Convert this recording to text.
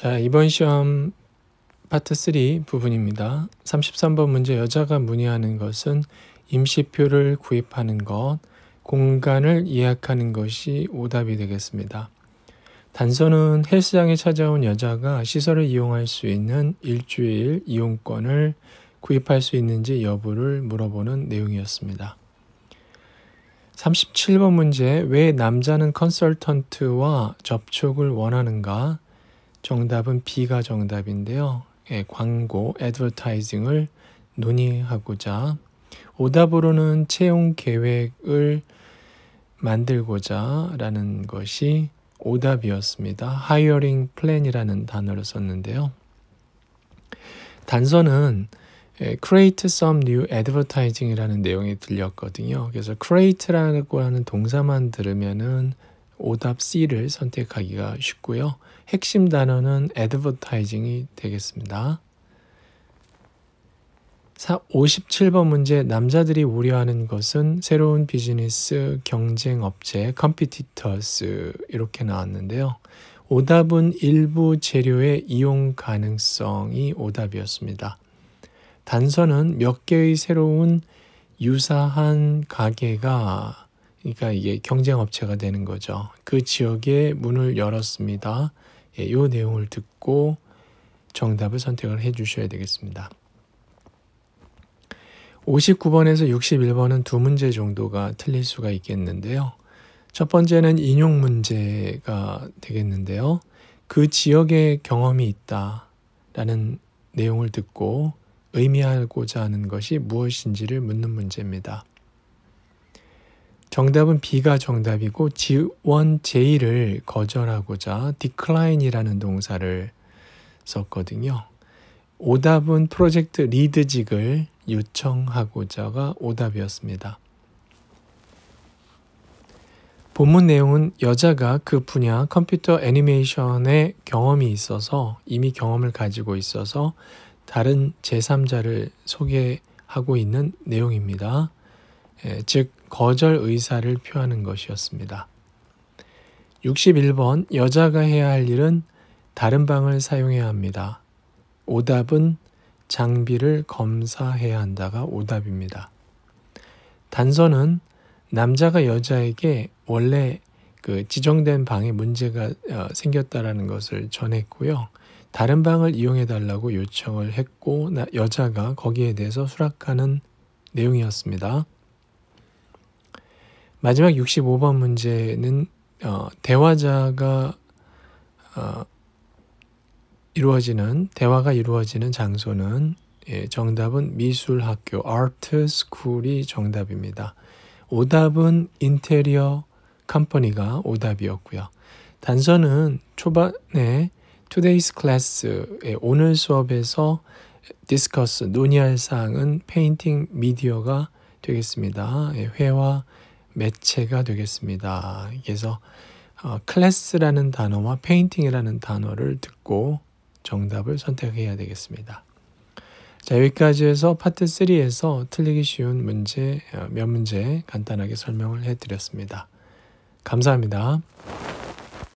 자, 이번 시험 파트 3 부분입니다. 33번 문제 여자가 문의하는 것은 임시표를 구입하는 것, 공간을 예약하는 것이 오답이 되겠습니다. 단서는 헬스장에 찾아온 여자가 시설을 이용할 수 있는 일주일 이용권을 구입할 수 있는지 여부를 물어보는 내용이었습니다. 37번 문제 왜 남자는 컨설턴트와 접촉을 원하는가? 정답은 B가 정답인데요. 예, 광고, a d v e r t 을 논의하고자 오답으로는 채용 계획을 만들고자 라는 것이 오답이었습니다. hiring 이라는 단어를 썼는데요. 단서는 예, create some new advertising이라는 내용이 들렸거든요. 그래서 create라고 하는 동사만 들으면은 오답 C를 선택하기가 쉽고요. 핵심 단어는 advertising이 되겠습니다. 57번 문제 남자들이 우려하는 것은 새로운 비즈니스 경쟁 업체 컴피티터스 이렇게 나왔는데요. 오답은 일부 재료의 이용 가능성이 오답이었습니다. 단서는 몇 개의 새로운 유사한 가게가 그러니까 이게 경쟁 업체가 되는 거죠. 그 지역에 문을 열었습니다. 예, 이 내용을 듣고 정답을 선택을 해 주셔야 되겠습니다. 59번에서 61번은 두 문제 정도가 틀릴 수가 있겠는데요. 첫 번째는 인용 문제가 되겠는데요. 그 지역에 경험이 있다라는 내용을 듣고 의미하고자 하는 것이 무엇인지를 묻는 문제입니다. 정답은 B가 정답이고 지원 제의를 거절하고자 decline이라는 동사를 썼거든요. 오답은 프로젝트 리드직을 요청하고자가 오답이었습니다. 본문 내용은 여자가 그 분야 컴퓨터 애니메이션에 경험이 있어서 이미 경험을 가지고 있어서 다른 제3자를 소개하고 있는 내용입니다. 예, 즉 거절 의사를 표하는 것이었습니다. 61번 여자가 해야 할 일은 다른 방을 사용해야 합니다. 오답은 장비를 검사해야 한다가 오답입니다. 단서는 남자가 여자에게 원래 그 지정된 방에 문제가 어, 생겼다라는 것을 전했고요. 다른 방을 이용해 달라고 요청을 했고 여자가 거기에 대해서 수락하는 내용이었습니다. 마지막 65번 문제는 어, 대화자가 어, 이루어지는 대화가 이루어지는 장소는 예, 정답은 미술학교 (art s c h o o l 이 정답입니다. 오답은 인테리어 컴퍼니가 오답이었고요. 단서는 초반에 투데이스 클래스의 오늘 수업에서 디스커스 논의할 사항은 페인팅 미디어가 되겠습니다. 예, 회화 매체가 되겠습니다. 그래서 어, 클래스라는 단어와 페인팅이라는 단어를 듣고 정답을 선택해야 되겠습니다. 자, 여기까지 해서 파트 3에서 틀리기 쉬운 문제 어, 몇 문제 간단하게 설명을 해드렸습니다. 감사합니다.